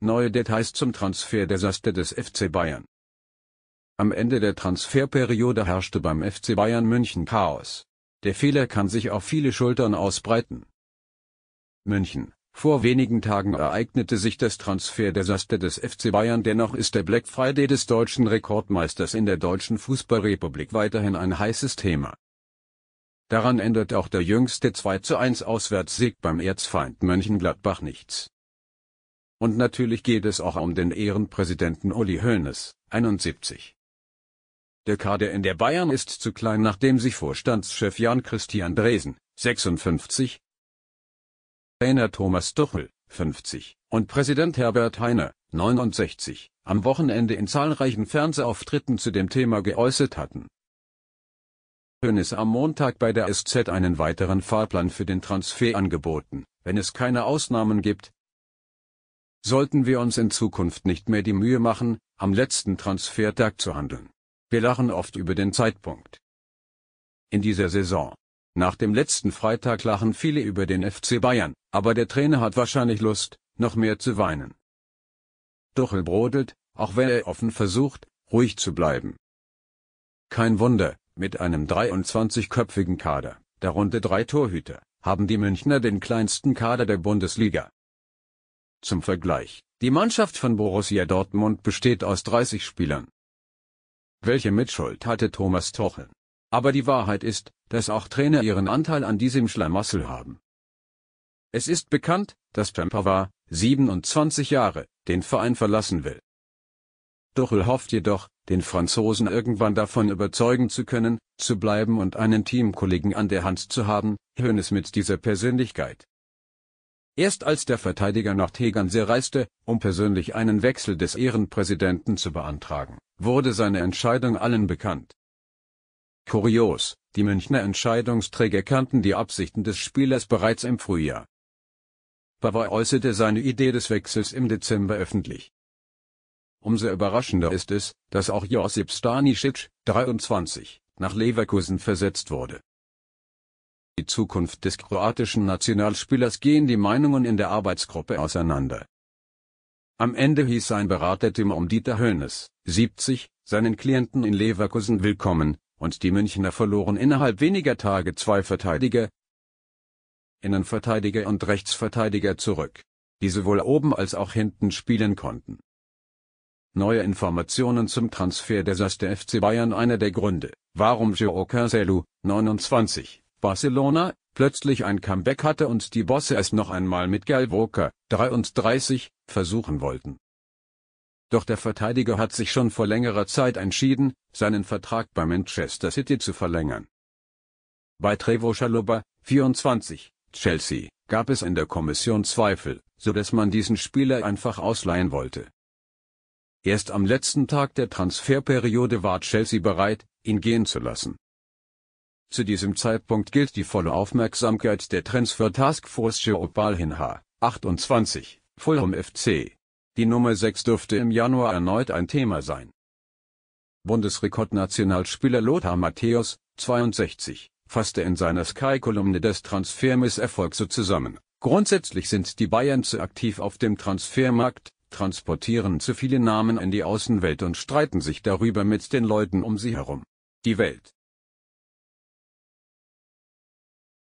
Neue Details zum transfer Transferdesaster des FC Bayern. Am Ende der Transferperiode herrschte beim FC Bayern München Chaos. Der Fehler kann sich auf viele Schultern ausbreiten. München. Vor wenigen Tagen ereignete sich das transfer Transferdesaster des FC Bayern, dennoch ist der Black Friday des deutschen Rekordmeisters in der deutschen Fußballrepublik weiterhin ein heißes Thema. Daran ändert auch der jüngste 2 zu 1 Auswärtssieg beim Erzfeind Mönchengladbach nichts. Und natürlich geht es auch um den Ehrenpräsidenten Uli Hoeneß, 71. Der Kader in der Bayern ist zu klein, nachdem sich Vorstandschef Jan-Christian Dresen, 56, Trainer Thomas Tuchel, 50, und Präsident Herbert Heiner, 69, am Wochenende in zahlreichen Fernsehauftritten zu dem Thema geäußert hatten. Hönes am Montag bei der SZ einen weiteren Fahrplan für den Transfer angeboten, wenn es keine Ausnahmen gibt, sollten wir uns in Zukunft nicht mehr die Mühe machen, am letzten Transfertag zu handeln. Wir lachen oft über den Zeitpunkt. In dieser Saison. Nach dem letzten Freitag lachen viele über den FC Bayern, aber der Trainer hat wahrscheinlich Lust, noch mehr zu weinen. Duchel brodelt, auch wenn er offen versucht, ruhig zu bleiben. Kein Wunder, mit einem 23-köpfigen Kader, darunter drei Torhüter, haben die Münchner den kleinsten Kader der Bundesliga. Zum Vergleich, die Mannschaft von Borussia Dortmund besteht aus 30 Spielern. Welche Mitschuld hatte Thomas Tuchel? Aber die Wahrheit ist, dass auch Trainer ihren Anteil an diesem Schlamassel haben. Es ist bekannt, dass war 27 Jahre, den Verein verlassen will. Tuchel hofft jedoch, den Franzosen irgendwann davon überzeugen zu können, zu bleiben und einen Teamkollegen an der Hand zu haben, Hönes mit dieser Persönlichkeit. Erst als der Verteidiger nach Tegernsee reiste, um persönlich einen Wechsel des Ehrenpräsidenten zu beantragen, wurde seine Entscheidung allen bekannt. Kurios, die Münchner Entscheidungsträger kannten die Absichten des Spielers bereits im Frühjahr. Pavard äußerte seine Idee des Wechsels im Dezember öffentlich. Umso überraschender ist es, dass auch Josip Stanisic, 23, nach Leverkusen versetzt wurde die Zukunft des kroatischen Nationalspielers gehen die Meinungen in der Arbeitsgruppe auseinander. Am Ende hieß sein Berater um Dieter Hoeneß, 70, seinen Klienten in Leverkusen willkommen, und die Münchner verloren innerhalb weniger Tage zwei Verteidiger, Innenverteidiger und Rechtsverteidiger zurück, die sowohl oben als auch hinten spielen konnten. Neue Informationen zum Transfer der SAS der FC Bayern einer der Gründe, warum Joao Casellu, 29, Barcelona, plötzlich ein Comeback hatte und die Bosse es noch einmal mit Gal Walker, 33, versuchen wollten. Doch der Verteidiger hat sich schon vor längerer Zeit entschieden, seinen Vertrag bei Manchester City zu verlängern. Bei Trevo Chalobah, 24, Chelsea, gab es in der Kommission Zweifel, so dass man diesen Spieler einfach ausleihen wollte. Erst am letzten Tag der Transferperiode war Chelsea bereit, ihn gehen zu lassen. Zu diesem Zeitpunkt gilt die volle Aufmerksamkeit der Transfer Task Force hin h 28, Fulham FC. Die Nummer 6 dürfte im Januar erneut ein Thema sein. Bundesrekordnationalspieler Lothar Matthäus, 62, fasste in seiner Sky-Kolumne des Transfermisserfolg so zusammen. Grundsätzlich sind die Bayern zu aktiv auf dem Transfermarkt, transportieren zu viele Namen in die Außenwelt und streiten sich darüber mit den Leuten um sie herum. Die Welt